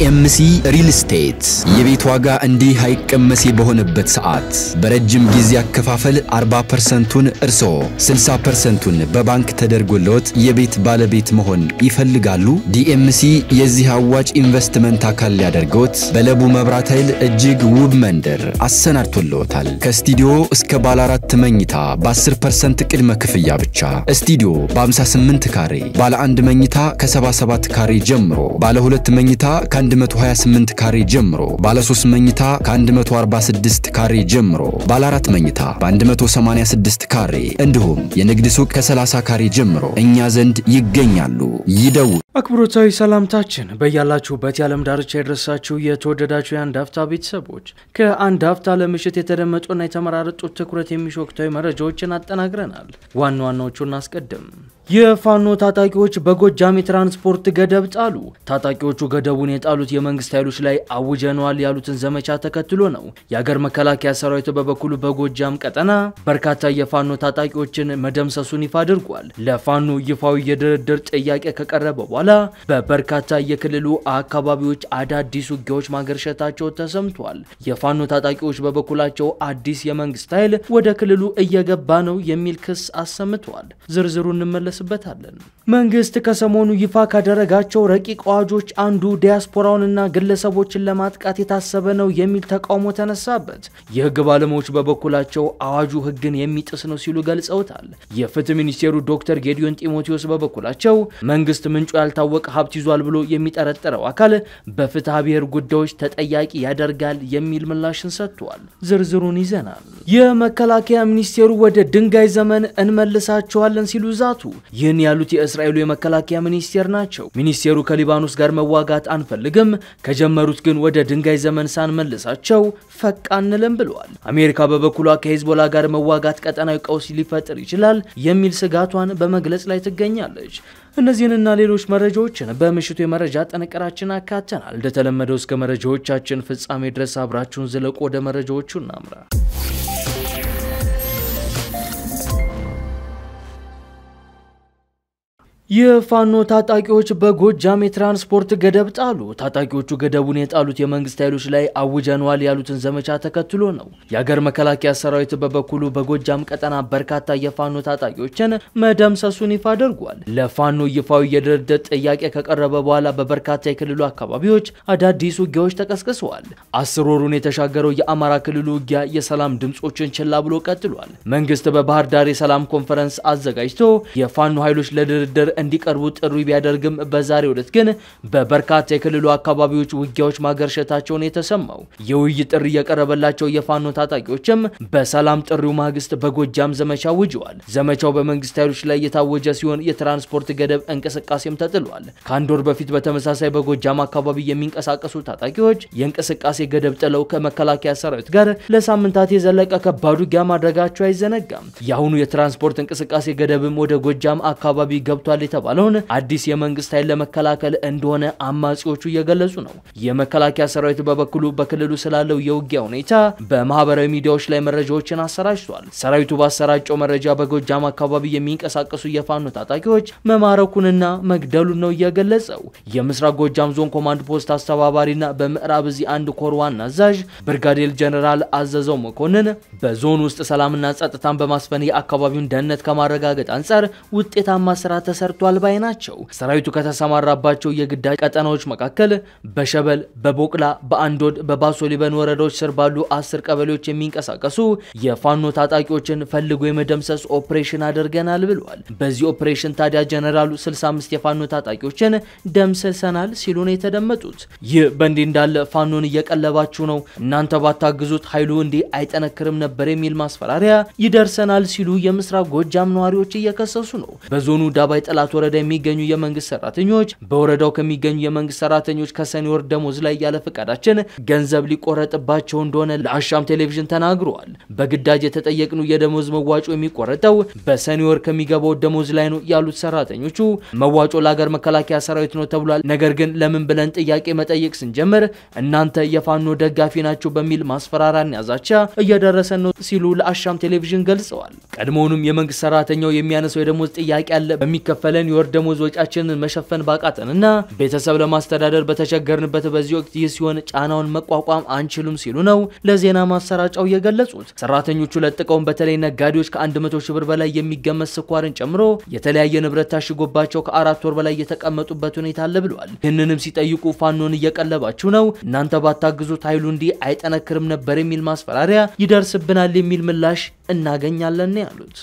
ዲኤምሲ ሪል ስቴት የቤት ዋጋ እንዲህ አይቀመሴ በሆነበት ሰዓት በረጅም ጊዜ አከፋፈል 40 ፐርሰንቱን እርሶ 60 ፐርሰንቱን በባንክ ተደርጎልዎት የቤት ባለቤት መሆን ይፈልጋሉ? ዲኤምሲ የዚህ አዋጭ ኢንቨስትመንት አካል ሊያደርገዎት በለቡ መብራት ኃይል እጅግ ውብ መንደር አሰናድቶልዎታል። ከስቱዲዮ እስከ ባለ አራት መኝታ በ10 ፐርሰንት ቅድመ ክፍያ ብቻ ስቱዲዮ በ58 ካሬ፣ ባለ አንድ መኝታ ከ77 ካሬ ጀምሮ ባለ ሁለት መኝታ ከ 128 ካሬ ጀምሮ ባለ 3 መኝታ ከ146 ካሬ ጀምሮ ባለ 4 መኝታ በ186 ካሬ እንዲሁም የንግድ ሱቅ ከ30 ካሬ ጀምሮ እኛ ዘንድ ይገኛሉ። ይደውል። አክብሮታዊ ሰላምታችን በያላችሁበት የዓለም ዳርቻ የደረሳችሁ የተወደዳችሁ የአንድ አፍታ ቤተሰቦች ከአንድ አፍታ ለምሽት የተደመጡና የተመራረጡ ትኩረት የሚሹ ወቅታዊ መረጃዎችን አጠናግረናል። ዋና ዋናዎቹ እናስቀድም። የፋኖ ታጣቂዎች በጎጃም የትራንስፖርት ገደብ ጣሉ። ታጣቂዎቹ ገደቡን የጣሉት የመንግስት ኃይሎች ላይ አውጀነዋል ያሉትን ዘመቻ ተከትሎ ነው። የአገር መከላከያ ሰራዊት በበኩሉ በጎጃም ቀጠና በርካታ የፋኖ ታጣቂዎችን መደምሰሱን ይፋ አድርጓል። ለፋኖ ይፋዊ የድርድር ጥያቄ ከቀረበ በኋላ በኋላ በበርካታ የክልሉ አካባቢዎች አዳዲስ ውጊያዎች ማገርሸታቸው ተሰምቷል። የፋኖ ታጣቂዎች በበኩላቸው አዲስ የመንግስት ኃይል ወደ ክልሉ እየገባ ነው የሚል ክስ አሰምቷል። ዝርዝሩ እንመለስበታለን። መንግስት ከሰሞኑ ይፋ ካደረጋቸው ረቂቅ አዋጆች አንዱ ዲያስፖራውንና ግለሰቦችን ለማጥቃት የታሰበ ነው የሚል ተቃውሞ ተነሳበት። የህግ ባለሙያዎች በበኩላቸው አዋጁ ህግን የሚጥስ ነው ሲሉ ገልጸውታል። የፍትህ ሚኒስቴሩ ዶክተር ጌዲዮን ጢሞቴዎስ በበኩላቸው መንግስት ምንጩ ያልታወቀ ሀብት ይዟል ብሎ የሚጠረጥረው አካል በፍትሐ ብሔር ጉዳዮች ተጠያቂ ያደርጋል የሚል ምላሽን ሰጥቷል። ዝርዝሩን ይዘናል። የመከላከያ ሚኒስቴሩ ወደ ድንጋይ ዘመን እንመልሳቸዋለን ሲሉ ዛቱ። ይህን ያሉት የእስራኤሉ የመከላከያ ሚኒስቴር ናቸው። ሚኒስቴሩ ከሊባኖስ ጋር መዋጋት አንፈልግም፣ ከጀመሩት ግን ወደ ድንጋይ ዘመን ሳንመልሳቸው ፈቅ አንልም ብለዋል። አሜሪካ በበኩሏ ከሄዝቦላ ጋር መዋጋት ቀጠናዊ ቀውስ ሊፈጥር ይችላል የሚል ስጋቷን በመግለጽ ላይ ትገኛለች። እነዚህንና ሌሎች መረጃዎችን በምሽቱ የመረጃ ጥንቅራችን አካተናል። እንደተለመደው እስከ መረጃዎቻችን ፍጻሜ ድረስ አብራችሁን ዝለቁ። ወደ መረጃዎቹ እናምራ። የፋኖ ታጣቂዎች በጎጃም የትራንስፖርት ገደብ ጣሉ። ታጣቂዎቹ ገደቡን የጣሉት የመንግስት ኃይሎች ላይ አውጀነዋል ያሉትን ዘመቻ ተከትሎ ነው። የአገር መከላከያ ሰራዊት በበኩሉ በጎጃም ቀጠና በርካታ የፋኖ ታጣቂዎችን መደምሰሱን ይፋ አድርጓል። ለፋኖ ይፋዊ የድርድር ጥያቄ ከቀረበ በኋላ በበርካታ የክልሉ አካባቢዎች አዳዲስ ውጊያዎች ተቀስቅሰዋል። አስር ወሩን የተሻገረው የአማራ ክልሉ ውጊያ የሰላም ድምፆችን ችላ ብሎ ቀጥሏል። መንግስት በባህር ዳር የሰላም ኮንፈረንስ አዘጋጅቶ የፋኖ ኃይሎች ለድርድር እንዲቀርቡ ጥሪ ቢያደርግም በዛሬው ዕለት ግን በበርካታ የክልሉ አካባቢዎች ውጊያዎች ማገርሸታቸውን የተሰማው የውይይት ጥሪ የቀረበላቸው የፋኖ ታጣቂዎችም በሰላም ጥሪው ማግስት በጎጃም ዘመቻ ውጅዋል። ዘመቻው በመንግስት ኃይሎች ላይ የታወጀ ሲሆን የትራንስፖርት ገደብ እንቅስቃሴም ተጥሏል። ከአንድ ወር በፊት በተመሳሳይ በጎጃም አካባቢ የሚንቀሳቀሱ ታጣቂዎች የእንቅስቃሴ ገደብ ጥለው ከመከላከያ ሰራዊት ጋር ለሳምንታት የዘለቀ ከባድ ውጊያ ማድረጋቸው አይዘነጋም። የአሁኑ የትራንስፖርት እንቅስቃሴ ገደብም ወደ ጎጃም አካባቢ ገብቷል የተባለውን አዲስ የመንግስት ኃይል ለመከላከል እንደሆነ አማጺዎቹ እየገለጹ ነው። የመከላከያ ሰራዊት በበኩሉ በክልሉ ስላለው የውጊያ ሁኔታ በማህበራዊ ሚዲያዎች ላይ መረጃዎችን አሰራጭቷል። ሰራዊቱ ባሰራጨው መረጃ በጎጃም አካባቢ የሚንቀሳቀሱ የፋኖ ታጣቂዎች መማረኩንና መግደሉን ነው እየገለጸው። የምስራቅ ጎጃም ዞን ኮማንድ ፖስት አስተባባሪና በምዕራብ እዚህ አንድ ኮር ዋና አዛዥ ብርጋዴር ጀነራል አዘዘው መኮንን በዞን ውስጥ ሰላምና ጸጥታን በማስፈን የአካባቢውን ደህንነት ከማረጋገጥ አንጻር ውጤታማ ስራ ተሰርቷል ተሰጥቷል ባይ ናቸው። ሰራዊቱ ከተሰማራባቸው የግዳጅ ቀጠናዎች መካከል በሸበል፣ በቦቅላ፣ በአንዶድ፣ በባሶ ሊበን ወረዳዎች ስር ባሉ አስር ቀበሌዎች የሚንቀሳቀሱ የፋኖ ታጣቂዎችን ፈልጎ የመደምሰስ ኦፕሬሽን አድርገናል ብለዋል። በዚህ ኦፕሬሽን ታዲያ ጀነራሉ 65 የፋኖ ታጣቂዎችን ደምስሰናል ሲሉ ነው የተደመጡት። ይህ በእንዲህ እንዳለ ፋኖን እየቀለባችሁ ነው፣ እናንተ ባታግዙት ኃይሉ እንዲህ አይጠነክርም ነበር የሚል ማስፈራሪያ ይደርሰናል ሲሉ የምስራቅ ጎጃም ነዋሪዎች እየከሰሱ ነው። በዞኑ ዳባይ ጠላት የቃሊቲ ወረዳ የሚገኙ የመንግስት ሰራተኞች በወረዳው ከሚገኙ የመንግስት ሰራተኞች ከሰኔ ወር ደሞዝ ላይ ያለ ፈቃዳችን ገንዘብ ሊቆረጥባቸው እንደሆነ ለአሻም ቴሌቪዥን ተናግረዋል። በግዳጅ የተጠየቅኑ የደሞዝ መዋጮ የሚቆረጠው በሰኔ ወር ከሚገባው ደሞዝ ላይ ነው ያሉት ሰራተኞቹ መዋጮ ለሀገር መከላከያ ሰራዊት ነው ተብሏል። ነገር ግን ለምን ብለን ጥያቄ መጠየቅ ስንጀምር እናንተ የፋኖ ደጋፊ ናቸው በሚል ማስፈራራን ያዛቻ እየደረሰን ነው ሲሉ ለአሻም ቴሌቪዥን ገልጸዋል። ቀድሞውንም የመንግስት ሰራተኛው የሚያነሰው የደሞዝ ጥያቄ አለ በሚከፈለ ብለን የወር ደሞዝ መሸፈን ባቃተን እና ቤተሰብ ለማስተዳደር በተቸገርንበት በዚህ ወቅት ይህ ሲሆን ጫናውን መቋቋም አንችሉም ሲሉ ነው ለዜና ማሰራጫው የገለጹት። ሰራተኞቹ ለጥቀውን በተለይ ነጋዴዎች ከ100 ሺህ ብር በላይ የሚገመት ስኳርን ጨምሮ የተለያየ ንብረት ታሽጎባቸው ከአራት ወር በላይ የተቀመጡበት ሁኔታ አለ ብለዋል። ይህንንም ሲጠይቁ ፋኖን እየቀለባችሁ ነው፣ እናንተ ባታግዙት ኃይሉ እንዲህ አይጠነክርም ነበር የሚል ማስፈራሪያ ይደርስብናል የሚል ምላሽ እናገኛለን ያሉት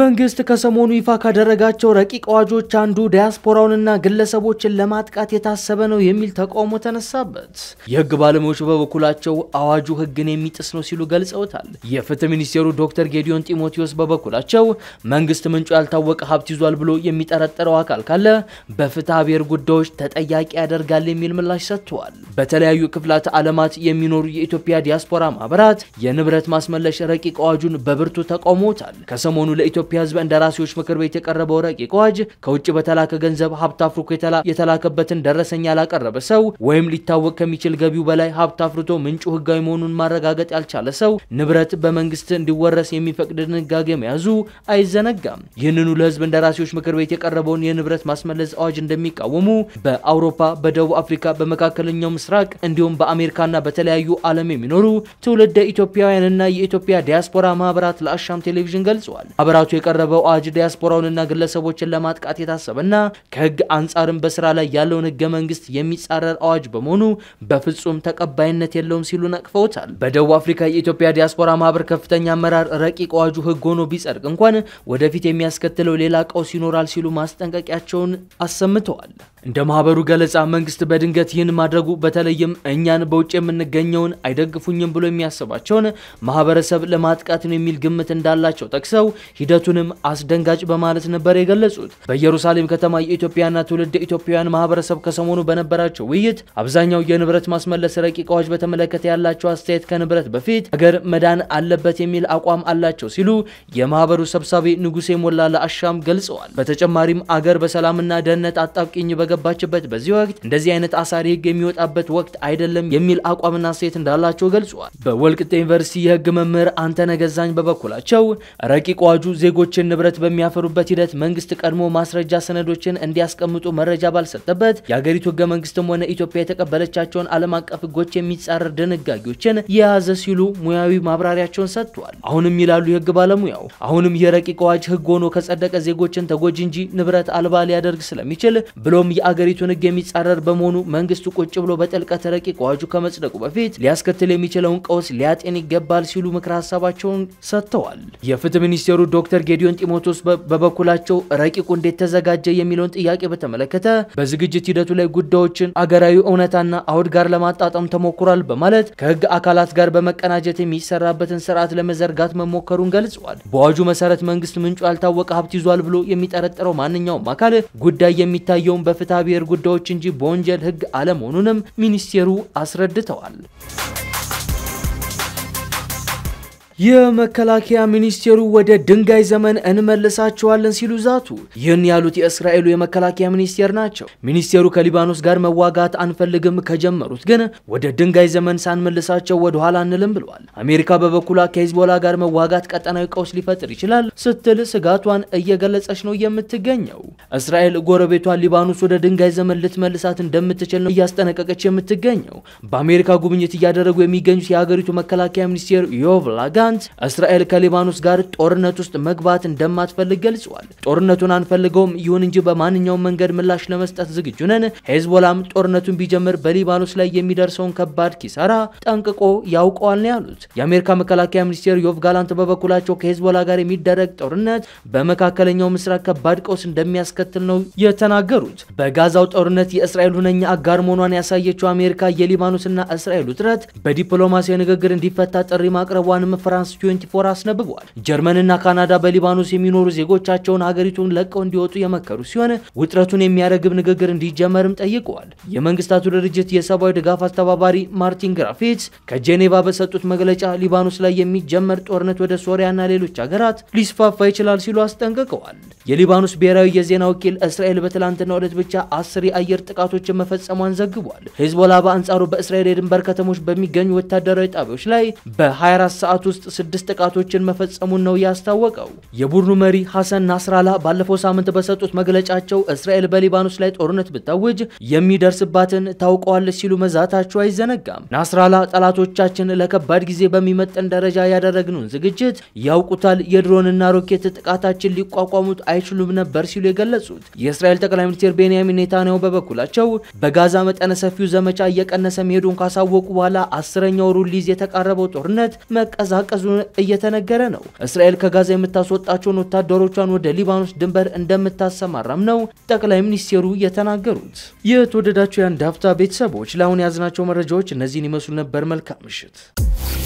መንግስት ከሰሞኑ ይፋ ካደረጋቸው ረቂቅ አዋጆች አንዱ ዲያስፖራውንና ግለሰቦችን ለማጥቃት የታሰበ ነው የሚል ተቃውሞ ተነሳበት። የህግ ባለሙያዎች በበኩላቸው አዋጁ ህግን የሚጥስ ነው ሲሉ ገልጸውታል። የፍትህ ሚኒስቴሩ ዶክተር ጌዲዮን ጢሞቴዎስ በበኩላቸው መንግስት ምንጩ ያልታወቀ ሀብት ይዟል ብሎ የሚጠረጠረው አካል ካለ በፍትሐ ብሔር ጉዳዮች ተጠያቂ ያደርጋል የሚል ምላሽ ሰጥተዋል። በተለያዩ ክፍላት ዓለማት የሚኖሩ የኢትዮጵያ ዲያስፖራ ማህበራት የንብረት ማስመለሽ ረቂቅ አዋጁን በብርቱ ተቃውሞታል። ከሰሞኑ ለኢትዮጵያ ሕዝብ እንደራሴዎች ምክር ቤት የቀረበው ረቂቅ አዋጅ ከውጭ በተላከ ገንዘብ ሀብት አፍርኮ የተላከበትን ደረሰኛ ያላቀረበ ሰው ወይም ሊታወቅ ከሚችል ገቢው በላይ ሀብት አፍርቶ ምንጩ ህጋዊ መሆኑን ማረጋገጥ ያልቻለ ሰው ንብረት በመንግስት እንዲወረስ የሚፈቅድ ድንጋጌ መያዙ አይዘነጋም። ይህንኑ ለሕዝብ እንደራሴዎች ምክር ቤት የቀረበውን የንብረት ማስመለስ አዋጅ እንደሚቃወሙ በአውሮፓ፣ በደቡብ አፍሪካ፣ በመካከለኛው ምስራቅ እንዲሁም በአሜሪካና በተለያዩ ዓለም የሚኖሩ ትውልደ ኢትዮጵያውያንና የኢትዮጵያ ዲያስፖራ ማህበራት ለአሻም ቴሌቪዥን ገልጸዋል። ጥቃቱ የቀረበው አዋጅ ዲያስፖራውንና ግለሰቦችን ለማጥቃት የታሰበና ከህግ አንጻርም በስራ ላይ ያለውን ህገ መንግስት የሚጻረር አዋጅ በመሆኑ በፍጹም ተቀባይነት የለውም ሲሉ ነቅፈውታል። በደቡብ አፍሪካ የኢትዮጵያ ዲያስፖራ ማህበር ከፍተኛ አመራር ረቂቅ አዋጁ ህግ ሆኖ ቢጸድቅ እንኳን ወደፊት የሚያስከትለው ሌላ ቀውስ ይኖራል ሲሉ ማስጠንቀቂያቸውን አሰምተዋል። እንደ ማህበሩ ገለጻ መንግስት በድንገት ይህን ማድረጉ በተለይም እኛን በውጭ የምንገኘውን አይደግፉኝም ብሎ የሚያስባቸውን ማህበረሰብ ለማጥቃት ነው የሚል ግምት እንዳላቸው ጠቅሰው ሂደቱንም አስደንጋጭ በማለት ነበር የገለጹት። በኢየሩሳሌም ከተማ የኢትዮጵያና ትውልድ ኢትዮጵያውያን ማህበረሰብ ከሰሞኑ በነበራቸው ውይይት አብዛኛው የንብረት ማስመለስ ረቂቅ አዋጅ በተመለከተ ያላቸው አስተያየት ከንብረት በፊት ሀገር መዳን አለበት የሚል አቋም አላቸው ሲሉ የማህበሩ ሰብሳቢ ንጉሴ ሞላ ለአሻም ገልጸዋል። በተጨማሪም አገር በሰላምና ደህንነት አጣብቂኝ በገ በገባችበት በዚህ ወቅት እንደዚህ አይነት አሳሪ ህግ የሚወጣበት ወቅት አይደለም የሚል አቋምና ሴት እንዳላቸው ገልጿል። በወልቅጤ ዩኒቨርሲቲ የህግ መምህር አንተነ ገዛኝ በበኩላቸው ረቂቅ አዋጁ ዜጎችን ንብረት በሚያፈሩበት ሂደት መንግስት ቀድሞ ማስረጃ ሰነዶችን እንዲያስቀምጡ መረጃ ባልሰጠበት የአገሪቱ ህገ መንግስትም ሆነ ኢትዮጵያ የተቀበለቻቸውን ዓለም አቀፍ ህጎች የሚጻረር ድንጋጌዎችን የያዘ ሲሉ ሙያዊ ማብራሪያቸውን ሰጥቷል። አሁንም ይላሉ የህግ ባለሙያው አሁንም የረቂቅ አዋጅ ህግ ሆኖ ከጸደቀ ዜጎችን ተጎጂ እንጂ ንብረት አልባ ሊያደርግ ስለሚችል ብሎም የአገሪቱን ህግ የሚጻረር በመሆኑ መንግስቱ ቁጭ ብሎ በጥልቀት ረቂቅ አዋጁ ከመጽደቁ በፊት ሊያስከትል የሚችለውን ቀውስ ሊያጤን ይገባል ሲሉ ምክረ ሀሳባቸውን ሰጥተዋል። የፍትህ ሚኒስቴሩ ዶክተር ጌዲዮን ጢሞቴዎስ በበኩላቸው ረቂቁ እንዴት ተዘጋጀ የሚለውን ጥያቄ በተመለከተ በዝግጅት ሂደቱ ላይ ጉዳዮችን አገራዊ እውነታና አውድ ጋር ለማጣጣም ተሞክሯል በማለት ከህግ አካላት ጋር በመቀናጀት የሚሰራበትን ስርዓት ለመዘርጋት መሞከሩን ገልጿል። በአዋጁ መሰረት መንግስት ምንጩ ያልታወቀ ሀብት ይዟል ብሎ የሚጠረጥረው ማንኛውም አካል ጉዳይ የሚታየውን በፍ የፍትሐ ብሔር ጉዳዮች እንጂ በወንጀል ህግ አለመሆኑንም ሚኒስቴሩ አስረድተዋል። የመከላከያ ሚኒስቴሩ ወደ ድንጋይ ዘመን እንመልሳቸዋለን ሲሉ ዛቱ። ይህን ያሉት የእስራኤሉ የመከላከያ ሚኒስቴር ናቸው። ሚኒስቴሩ ከሊባኖስ ጋር መዋጋት አንፈልግም ከጀመሩት ግን ወደ ድንጋይ ዘመን ሳንመልሳቸው ወደ ኋላ አንልም ብለዋል። አሜሪካ በበኩሏ ከሂዝቦላ ጋር መዋጋት ቀጠናዊ ቀውስ ሊፈጥር ይችላል ስትል ስጋቷን እየገለጸች ነው የምትገኘው። እስራኤል ጎረቤቷን ሊባኖስ ወደ ድንጋይ ዘመን ልትመልሳት እንደምትችል ነው እያስጠነቀቀች የምትገኘው። በአሜሪካ ጉብኝት እያደረጉ የሚገኙት የሀገሪቱ መከላከያ ሚኒስቴር ዮቭ ላጋንት እስራኤል ከሊባኖስ ጋር ጦርነት ውስጥ መግባት እንደማትፈልግ ገልጸዋል። ጦርነቱን አንፈልገውም፣ ይሁን እንጂ በማንኛውም መንገድ ምላሽ ለመስጠት ዝግጁ ነን። ሄዝቦላም ጦርነቱን ቢጀምር በሊባኖስ ላይ የሚደርሰውን ከባድ ኪሳራ ጠንቅቆ ያውቀዋል ነው ያሉት። የአሜሪካ መከላከያ ሚኒስቴር ዮቭ ጋላንት በበኩላቸው ከሄዝቦላ ጋር የሚደረግ ጦርነት በመካከለኛው ምስራቅ ከባድ ቀውስ እንደሚያስከ እንደሚያስከትል ነው የተናገሩት። በጋዛው ጦርነት የእስራኤል ሁነኛ አጋር መሆኗን ያሳየችው አሜሪካ የሊባኖስና እስራኤል ውጥረት በዲፕሎማሲያዊ ንግግር እንዲፈታ ጥሪ ማቅረቧንም ፍራንስ 24 አስነብቧል። ጀርመንና ካናዳ በሊባኖስ የሚኖሩ ዜጎቻቸውን ሀገሪቱን ለቀው እንዲወጡ የመከሩ ሲሆን ውጥረቱን የሚያረግብ ንግግር እንዲጀመርም ጠይቀዋል። የመንግስታቱ ድርጅት የሰብአዊ ድጋፍ አስተባባሪ ማርቲን ግራፊትስ ከጄኔቫ በሰጡት መግለጫ ሊባኖስ ላይ የሚጀመር ጦርነት ወደ ሶሪያና ሌሎች ሀገራት ሊስፋፋ ይችላል ሲሉ አስጠንቅቀዋል። የሊባኖስ ብሔራዊ የዜና ወኪል እስራኤል በትላንትናው ዕለት ብቻ አስር የአየር ጥቃቶችን መፈጸሟን ዘግቧል። ሂዝቦላ በአንጻሩ በእስራኤል የድንበር ከተሞች በሚገኙ ወታደራዊ ጣቢያዎች ላይ በ24 ሰዓት ውስጥ ስድስት ጥቃቶችን መፈጸሙን ነው ያስታወቀው። የቡድኑ መሪ ሐሰን ናስራላ ባለፈው ሳምንት በሰጡት መግለጫቸው እስራኤል በሊባኖስ ላይ ጦርነት ብታውጅ የሚደርስባትን ታውቀዋለች ሲሉ መዛታቸው አይዘነጋም። ናስራላ ጠላቶቻችን ለከባድ ጊዜ በሚመጠን ደረጃ ያደረግነውን ዝግጅት ያውቁታል፣ የድሮንና ሮኬት ጥቃታችን ሊቋቋሙት አይችሉም ነበር ሲሉ የገለ ገለጹት። የእስራኤል ጠቅላይ ሚኒስትር ቤንያሚን ኔታንያሁ በበኩላቸው በጋዛ መጠነ ሰፊው ዘመቻ እየቀነሰ መሄዱን ካሳወቁ በኋላ አስረኛው ሩሊዝ የተቃረበው ጦርነት መቀዛቀዙን እየተነገረ ነው። እስራኤል ከጋዛ የምታስወጣቸውን ወታደሮቿን ወደ ሊባኖስ ድንበር እንደምታሰማራም ነው ጠቅላይ ሚኒስቴሩ የተናገሩት። የተወደዳቸው የአንድ ሀፍታ ቤተሰቦች ለአሁን የያዝናቸው መረጃዎች እነዚህን ይመስሉ ነበር። መልካም ምሽት።